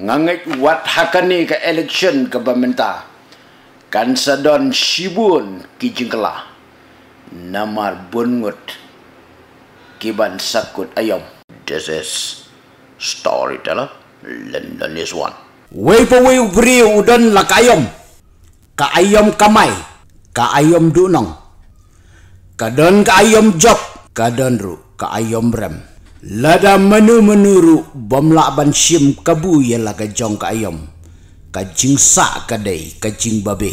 ngangit wat hakani ke election ke pemerintah kan sadon sibun ki jingkela namar bunut kiban sakut ayam this is storyteller london is one way for way bri udan lak ayam ka ayam kamai ka ayam dunong kadon ka ayam jok kadon ru ka ayam rem Lada menu menuru bom laban sim kabu ialah ke jong ke ayam. Kajing sa kadai, kajing babe.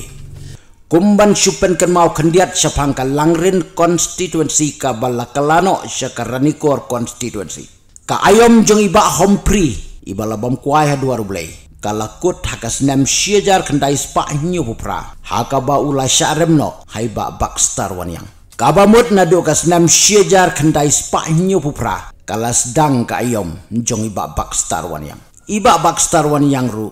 Kumban supen ken mau kendiat sepang ke langrin konstituensi ke bala kelano sekaranikor konstituensi. Ka ayam jong iba hompri, iba labam kuaya ha dua rublai. Kalakut haka senam syajar kendai sepak nyupupra. Haka ba ula syaremno, hai ba bakstar wanyang. Kabamut nadu ka senam syajar kendai sepak nyupupra kalau sedang ka ayom jong iba bak star wan yang iba bak star wan yang ru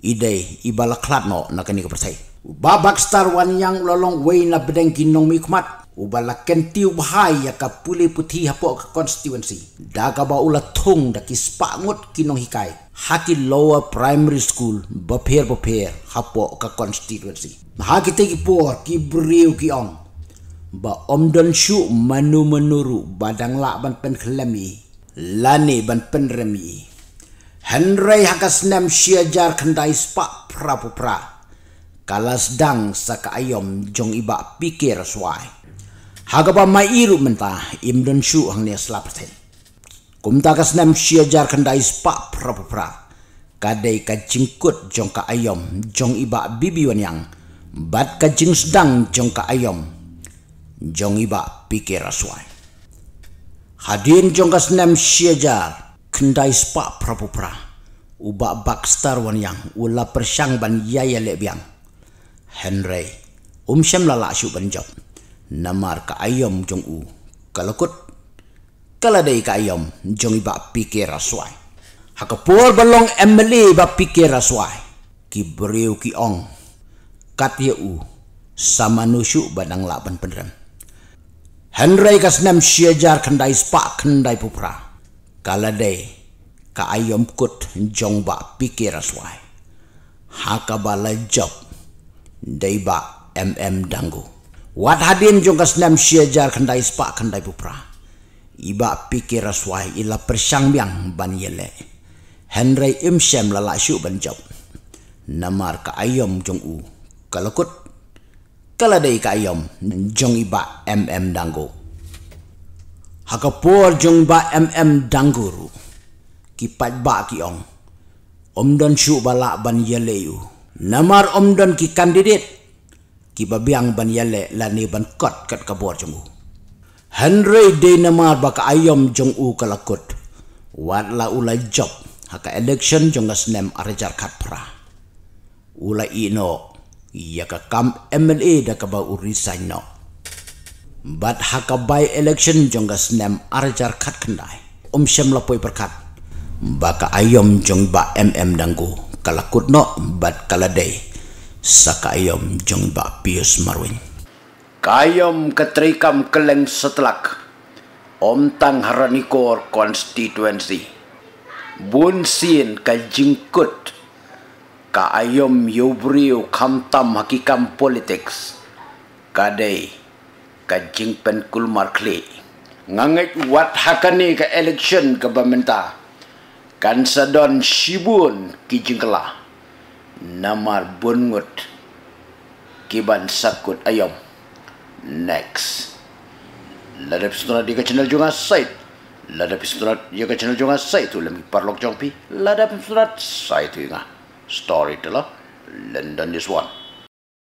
ide iba laklat no nak ni kepersai uba bak star wan yang lolong wei na bedeng kinong mikmat uba laken tiu bahai ya ka puli puti hapo ka constituency da ka ba ula thung da kispangut kinong hikai hati lower primary school bapher bapher hapo ka constituency ha kite ki por ki briu ki ong ba omdon shu manu menuru badang lak ban pen khlami lani ban pen remi henrei hakas nem syajar kendai spak prapu pra kalas dang saka ayom jong iba pikir suai hagaba mai iru menta imdon shu hang ne slap te kum ta kas nem syajar kendai spak prapu pra kadai kacingkut jong ka ayom jong iba bibi wan yang bat kacing sedang jong ka ayom jong iba pikir aswai. Hadin jong kas nem siajar kendai spa prapu pra. Uba bakstar wan yang ula persang ban yaya lek biang. Henry, um sem lala syuk ban job. Namar ka ayom jong u kalakut. Kaladai ka ayom jong iba pikir aswai. Hakapur balong Emily iba pikir aswai. Kibriu ki ong. Katya u samanusyuk badang lapan penerang. Henry kas nem siajar kendai spa kendai pupra. Kala day, ka ayom kut jong ba pikir aswai. Haka bala job, day ba MM dangu. Wat hadin jong kas nem siajar kendai spa kendai pupra. Iba pikir aswai ila persyang biang ban yele. Henry imsem lalak syuk ban job. Namar ka ayom jong u, kalakut kaladay kayom jong iba mm dango hakapor jong ba mm danguru kipat ba kiong om don shu bala ban yeleyu namar om don ki kandidat ki babiang ban yale la ni ban kot kat kapor jong Henry de namar baka ayom jong u kalakut wat la ula job haka election jong asnem arejar kat pra ula ino ya ka kam MLA da ka ba uri sign no but ha ka by election jong as nem arjar khat khandai um shem la poi prakat ba ka ayom jong ba MM dangu kalakut no but kalade sa ka ayom jong ba Pius Marwin kayom katrikam keleng setelak om tang haranikor constituency bun sin ka jingkut ka ayom yubriu kamtam hakikam politics kadai ka jingpen kul markli ngangit wat hakani ka election ka baminta kan sadon shibun ki jingkla namar bunngut kiban sakut ayom next lada pistona di ka channel junga site lada pistona di ka channel junga site ulam parlok jongpi lada pistona site ingat storyteller. London is one.